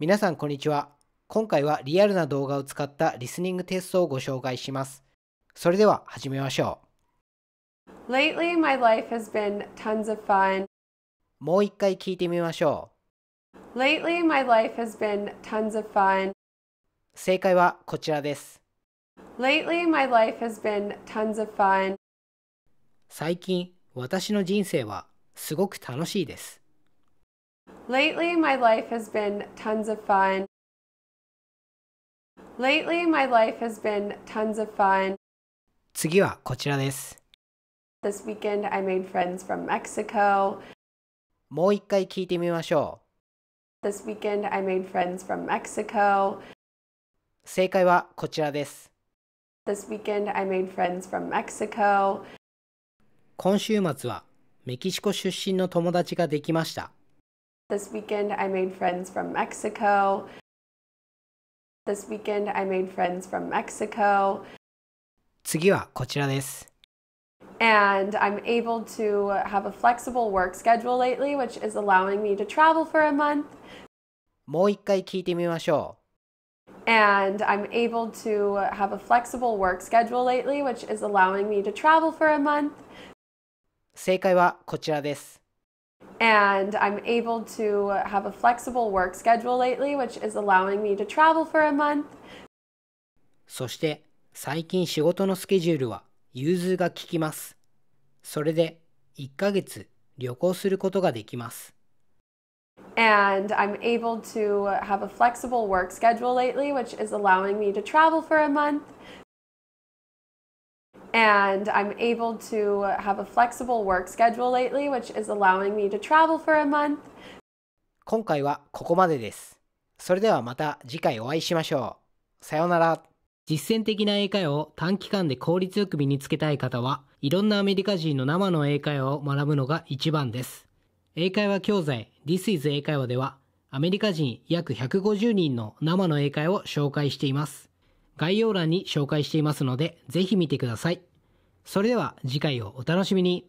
皆さんこんにちは。今回はリアルな動画を使ったリスニングテストをご紹介します。それでは始めましょう。Lately, my life has been tons of fun. もう一回聞いてみましょう。Lately, my life has been tons of fun. 正解はこちらです。Lately, my life has been tons of fun. 最近、私の人生はすごく楽しいです。Lately, my life has been tons of fun. Lately, my life has been tons of fun. 次はこちらです。This weekend, I made friends from Mexico. もう一回聞いてみましょう。This weekend, I made friends from Mexico. 正解はこちらです。This weekend, I made friends from Mexico. 今週末はメキシコ出身の友達ができました。This weekend, I made friends from Mexico. This weekend, I made friends from Mexico. 次はこちらです。And I'm able to have a flexible work schedule lately, which is allowing me to travel for a month. もう一回聞いてみましょう。And I'm able to have a flexible work schedule lately, which is allowing me to travel for a month. 正解はこちらです。and I'm able to have a flexible work schedule lately, which is allowing me to travel for a month. そして最近仕事のスケジュールは融通が利きます。それで1ヶ月旅行することができます。And I'm able to have a flexible work schedule lately, which is allowing me to travel for a month. and I'm able to have a flexible work schedule lately, which is allowing me to travel for a month. 今回はここまでです。それではまた次回お会いしましょう。さようなら。実践的な英会話を短期間で効率よく身につけたい方は、いろんなアメリカ人の生の英会話を学ぶのが一番です。英会話教材 This is 英会話では、アメリカ人約150人の生の英会話を紹介しています。概要欄に紹介していますので、ぜひ見てください。それでは次回をお楽しみに。